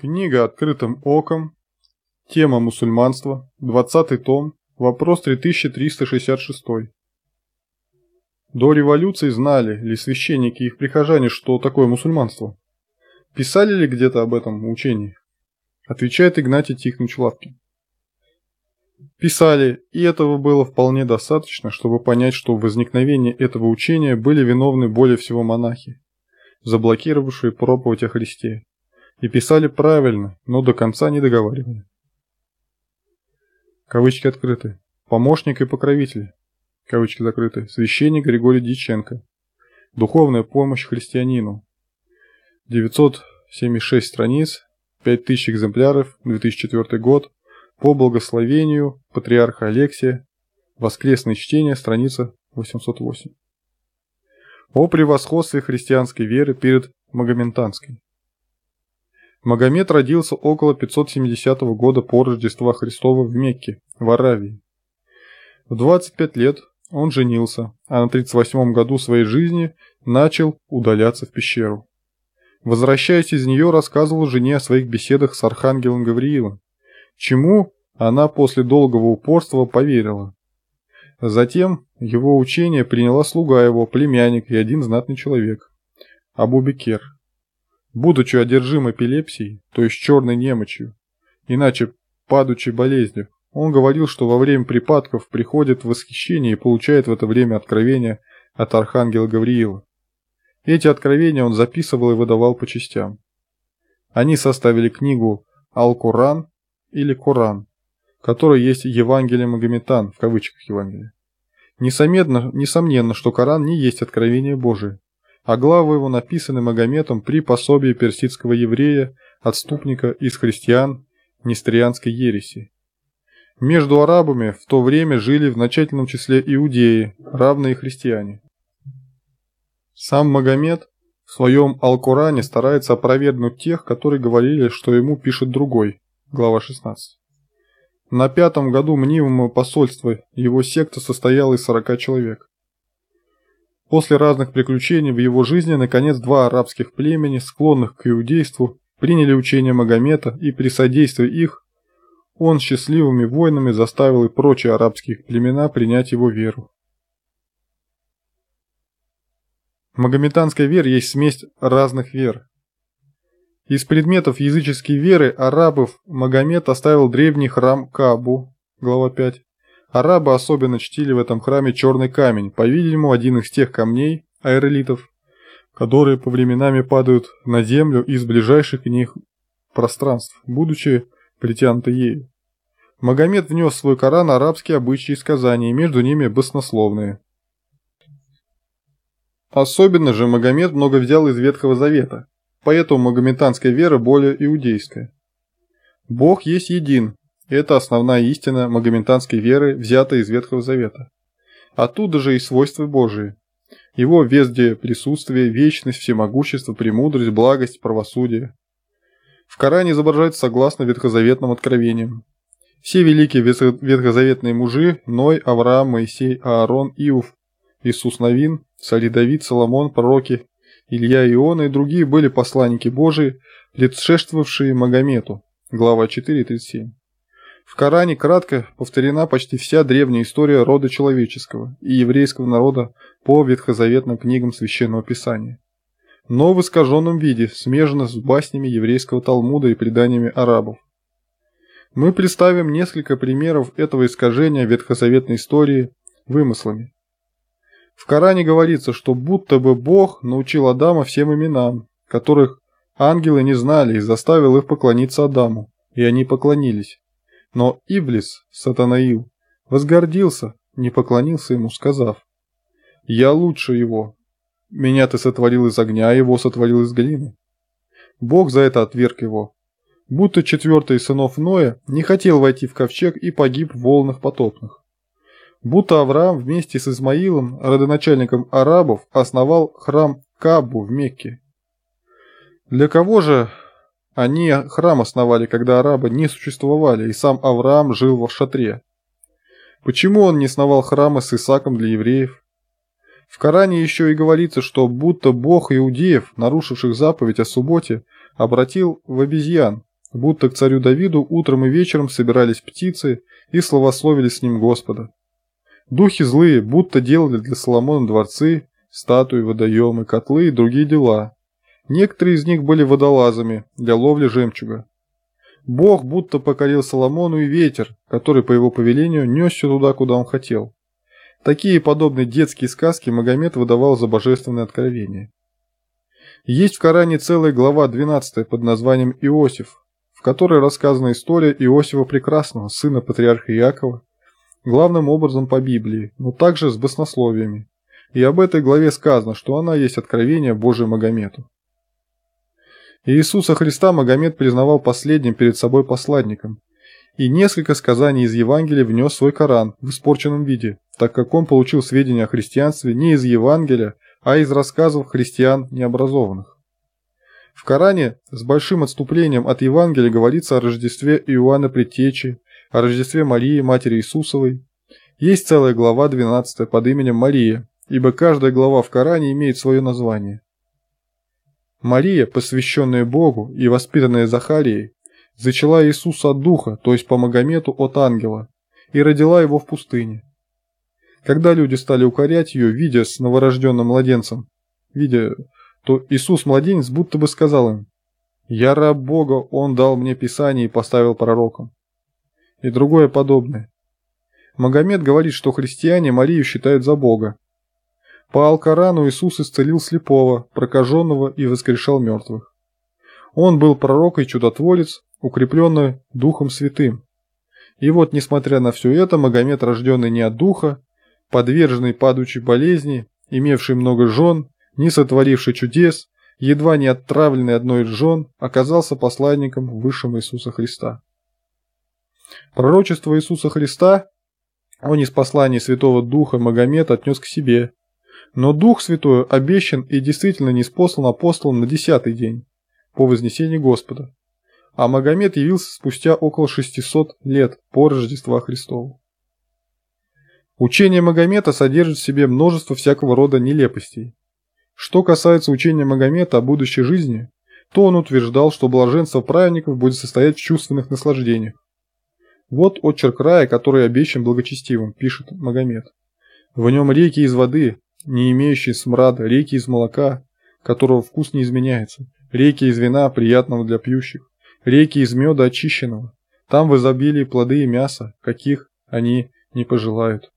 Книга «Открытым оком», тема «Мусульманство», 20 том, вопрос 3366. До революции знали ли священники и их прихожане, что такое мусульманство? Писали ли где-то об этом учении? Отвечает Игнатий Тихонович Лапкин. Писали, и этого было вполне достаточно, чтобы понять, что в возникновении этого учения были виновны более всего монахи, заблокировавшие проповедь о Христе, и писали правильно, но до конца не договаривали. Кавычки открыты. Помощник и покровитель. Кавычки закрыты. Священник Григорий Диченко. Духовная помощь христианину. 976 страниц, 5000 экземпляров, 2004 год. По благословению патриарха Алексия. Воскресное чтение, страница 808. О превосходстве христианской веры перед магоментанской. Магомед родился около 570 года по Рождества Христова в Мекке, в Аравии. В 25 лет он женился, а на 38 году своей жизни начал удаляться в пещеру. Возвращаясь из нее, рассказывал жене о своих беседах с архангелом Гавриилом, чему она после долгого упорства поверила. Затем его учение приняла слуга его, племянник и один знатный человек – Абубекер – будучи одержим эпилепсией, то есть черной немочью, иначе падучей болезнью. Он говорил, что во время припадков приходит в восхищение и получает в это время откровения от архангела Гавриила. Эти откровения он записывал и выдавал по частям. Они составили книгу «Ал-Куран» или «Коран», которая есть «Евангелие Магометан» в кавычках Евангелие. Несомненно, несомненно, что Коран не есть откровение Божие, а главы его написаны Магометом при пособии персидского еврея, отступника из христиан Нестрианской ереси. Между арабами в то время жили в значительном числе иудеи, равные христиане. Сам Магомед в своем Алкоране старается опровергнуть тех, которые говорили, что ему пишет другой, глава 16. На пятом году мнимого посольства его секта состояла из 40 человек. После разных приключений в его жизни, наконец, два арабских племени, склонных к иудейству, приняли учение Магомета и при содействии их он счастливыми воинами заставил и прочие арабские племена принять его веру. Магометанская вера есть смесь разных вер. Из предметов языческой веры арабов Магомед оставил древний храм Кабу, глава 5, Арабы особенно чтили в этом храме черный камень, по-видимому, один из тех камней, аэролитов, которые по временами падают на землю из ближайших к них пространств, будучи притянуты ею. Магомед внес в свой Коран арабские обычаи и сказания, между ними баснословные. Особенно же Магомед много взял из Ветхого Завета, поэтому магометанская вера более иудейская. Бог есть един, и это основная истина магометанской веры, взятая из Ветхого Завета. Оттуда же и свойства Божии. Его везде присутствие, вечность, всемогущество, премудрость, благость, правосудие. В Коране изображается согласно ветхозаветным откровениям. Все великие ветхозаветные мужи – Ной, Авраам, Моисей, Аарон, Иов, Иисус Новин, Цари Давид, Соломон, пророки, Илья, Иона и другие были посланники Божии, предшествовавшие Магомету. Глава 4.37. В Коране кратко повторена почти вся древняя история рода человеческого и еврейского народа по ветхозаветным книгам Священного Писания, но в искаженном виде, смежена с баснями еврейского Талмуда и преданиями арабов. Мы представим несколько примеров этого искажения ветхозаветной истории вымыслами. В Коране говорится, что будто бы Бог научил Адама всем именам, которых ангелы не знали и заставил их поклониться Адаму, и они поклонились. Но Иблис, Сатанаил, возгордился, не поклонился ему, сказав, «Я лучше его. Меня ты сотворил из огня, а его сотворил из глины». Бог за это отверг его. Будто четвертый сынов Ноя не хотел войти в ковчег и погиб в волнах потопных. Будто Авраам вместе с Измаилом, родоначальником арабов, основал храм Кабу в Мекке. Для кого же они храм основали, когда арабы не существовали, и сам Авраам жил в шатре. Почему он не основал храмы с Исаком для евреев? В Коране еще и говорится, что будто бог иудеев, нарушивших заповедь о субботе, обратил в обезьян, будто к царю Давиду утром и вечером собирались птицы и словословили с ним Господа. Духи злые будто делали для Соломона дворцы, статуи, водоемы, котлы и другие дела, Некоторые из них были водолазами для ловли жемчуга. Бог будто покорил Соломону и ветер, который по его повелению несся туда, куда он хотел. Такие подобные детские сказки Магомед выдавал за божественное откровение. Есть в Коране целая глава 12 под названием «Иосиф», в которой рассказана история Иосифа Прекрасного, сына патриарха Иакова, главным образом по Библии, но также с баснословиями. И об этой главе сказано, что она есть откровение Божие Магомету. Иисуса Христа Магомед признавал последним перед собой посланником, и несколько сказаний из Евангелия внес свой Коран в испорченном виде, так как он получил сведения о христианстве не из Евангелия, а из рассказов христиан необразованных. В Коране с большим отступлением от Евангелия говорится о Рождестве Иоанна Предтечи, о Рождестве Марии, Матери Иисусовой. Есть целая глава 12 под именем Мария, ибо каждая глава в Коране имеет свое название. Мария, посвященная Богу и воспитанная Захарией, зачала Иисуса от Духа, то есть по Магомету от ангела, и родила его в пустыне. Когда люди стали укорять ее, видя с новорожденным младенцем, видя, то Иисус-младенец будто бы сказал им, «Я раб Бога, Он дал мне Писание и поставил пророком». И другое подобное. Магомед говорит, что христиане Марию считают за Бога, по Алкорану Иисус исцелил слепого, прокаженного и воскрешал мертвых. Он был пророк и чудотворец, укрепленный Духом Святым. И вот, несмотря на все это, Магомед, рожденный не от Духа, подверженный падучей болезни, имевший много жен, не сотворивший чудес, едва не отравленный одной из жен, оказался посланником высшего Иисуса Христа. Пророчество Иисуса Христа он из послания Святого Духа Магомед отнес к себе но Дух Святой обещан и действительно не спослан апостолам на десятый день, по вознесении Господа. А Магомед явился спустя около 600 лет по Рождества Христова. Учение Магомета содержит в себе множество всякого рода нелепостей. Что касается учения Магомета о будущей жизни, то он утверждал, что блаженство праведников будет состоять в чувственных наслаждениях. Вот отчерк рая, который обещан благочестивым, пишет Магомед. В нем реки из воды, не имеющие смрада, реки из молока, которого вкус не изменяется, реки из вина, приятного для пьющих, реки из меда очищенного. Там в изобилии плоды и мясо, каких они не пожелают.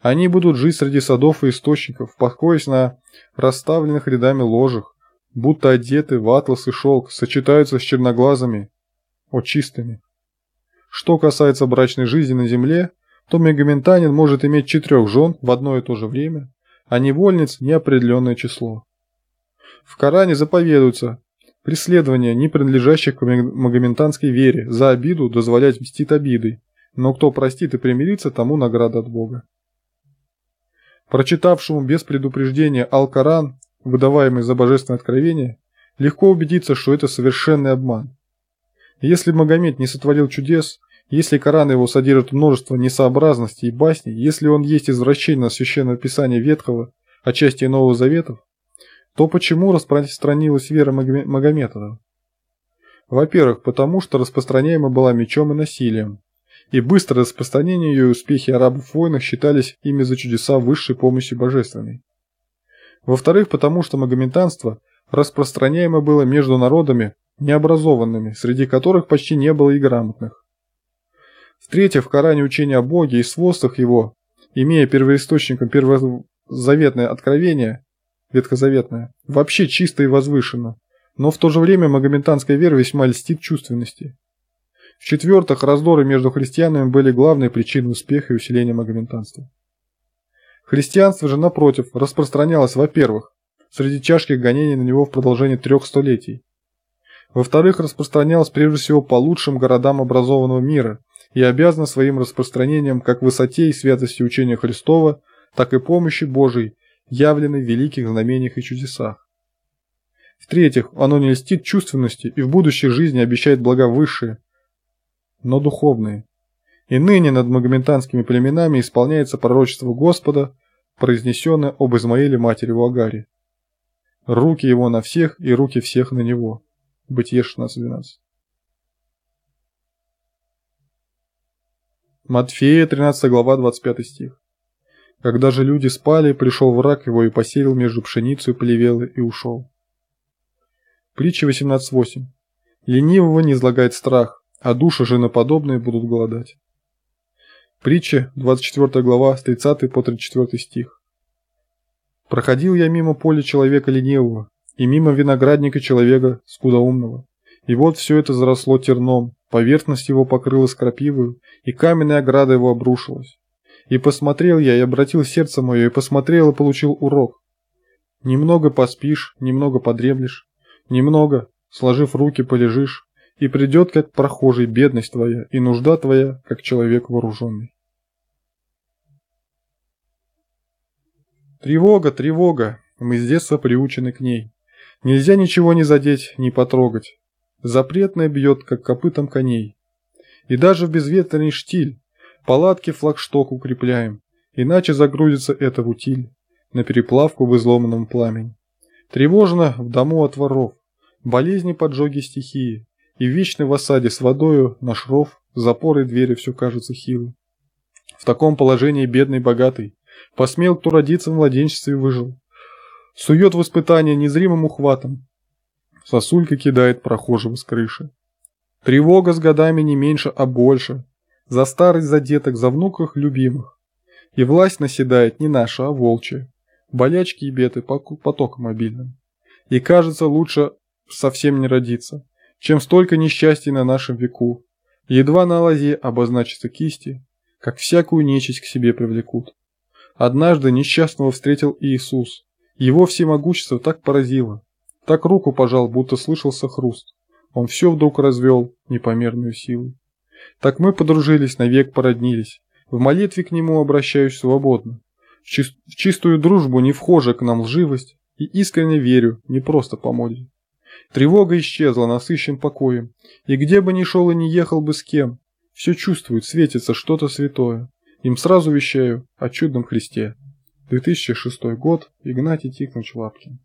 Они будут жить среди садов и источников, покоясь на расставленных рядами ложах, будто одеты в атлас и шелк, сочетаются с черноглазыми, о чистыми. Что касается брачной жизни на земле, то мегаментанин может иметь четырех жен в одно и то же время, а невольниц – неопределенное число. В Коране заповедуется преследование не принадлежащих к магометанской вере, за обиду дозволять мстит обидой, но кто простит и примирится, тому награда от Бога. Прочитавшему без предупреждения Ал-Коран, выдаваемый за божественное откровение, легко убедиться, что это совершенный обман. Если Магомед не сотворил чудес – если Коран его содержит множество несообразностей и басней, если он есть извращение на священное писание Ветхого, а части Нового Заветов, то почему распространилась вера Магометова? Во-первых, потому что распространяема была мечом и насилием, и быстрое распространение ее и успехи арабов в войнах считались ими за чудеса высшей помощи божественной. Во-вторых, потому что магометанство распространяемо было между народами, необразованными, среди которых почти не было и грамотных. Встретив в Коране учение о Боге и свойствах его, имея первоисточником первозаветное откровение, ветхозаветное, вообще чисто и возвышенно, но в то же время магометанская вера весьма льстит чувственности. В-четвертых, раздоры между христианами были главной причиной успеха и усиления магометанства. Христианство же, напротив, распространялось, во-первых, среди чашки гонений на него в продолжении трех столетий, во-вторых, распространялось прежде всего по лучшим городам образованного мира – и обязана своим распространением как высоте и святости учения Христова, так и помощи Божией, явленной в великих знамениях и чудесах. В-третьих, оно не льстит чувственности и в будущей жизни обещает блага высшие, но духовные. И ныне над магометанскими племенами исполняется пророчество Господа, произнесенное об Измаиле матери Вагаре. «Руки его на всех и руки всех на него». Бытие 16.12. Матфея, 13 глава, 25 стих. Когда же люди спали, пришел враг его и посеял между пшеницей плевелы и ушел. Притча 18.8. Ленивого не излагает страх, а души женоподобные будут голодать. Притча 24 глава с 30 по 34 стих. Проходил я мимо поля человека ленивого и мимо виноградника человека скудоумного. И вот все это заросло терном, Поверхность его покрылась крапивою, и каменная ограда его обрушилась. И посмотрел я, и обратил сердце мое, и посмотрел, и получил урок. Немного поспишь, немного подремлешь, немного, сложив руки, полежишь, и придет, как прохожий, бедность твоя, и нужда твоя, как человек вооруженный. Тревога, тревога, мы с детства приучены к ней. Нельзя ничего не задеть, не потрогать запретное бьет, как копытом коней. И даже в безветренный штиль палатки флагшток укрепляем, иначе загрузится эта в утиль на переплавку в изломанном пламени. Тревожно в дому от воров, болезни поджоги стихии, и вечный в осаде с водою наш ров, запоры двери все кажется хилым. В таком положении бедный богатый, посмел кто родиться в младенчестве выжил. Сует в испытание незримым ухватом, сосулька кидает прохожим с крыши. Тревога с годами не меньше, а больше. За старость за деток, за внуках любимых. И власть наседает не наша, а волчья. Болячки и беды поток мобильным. И кажется, лучше совсем не родиться, чем столько несчастий на нашем веку. Едва на лозе обозначатся кисти, как всякую нечисть к себе привлекут. Однажды несчастного встретил Иисус. Его всемогущество так поразило, так руку пожал, будто слышался хруст. Он все вдруг развел непомерную силу. Так мы подружились, навек породнились. В молитве к нему обращаюсь свободно. В, чис в чистую дружбу не вхожа к нам лживость, и искренне верю, не просто по моде. Тревога исчезла, насыщен покоем, и где бы ни шел и не ехал бы с кем, все чувствует, светится что-то святое. Им сразу вещаю о чудном Христе. 2006 год, Игнатий Тихонович Лапкин.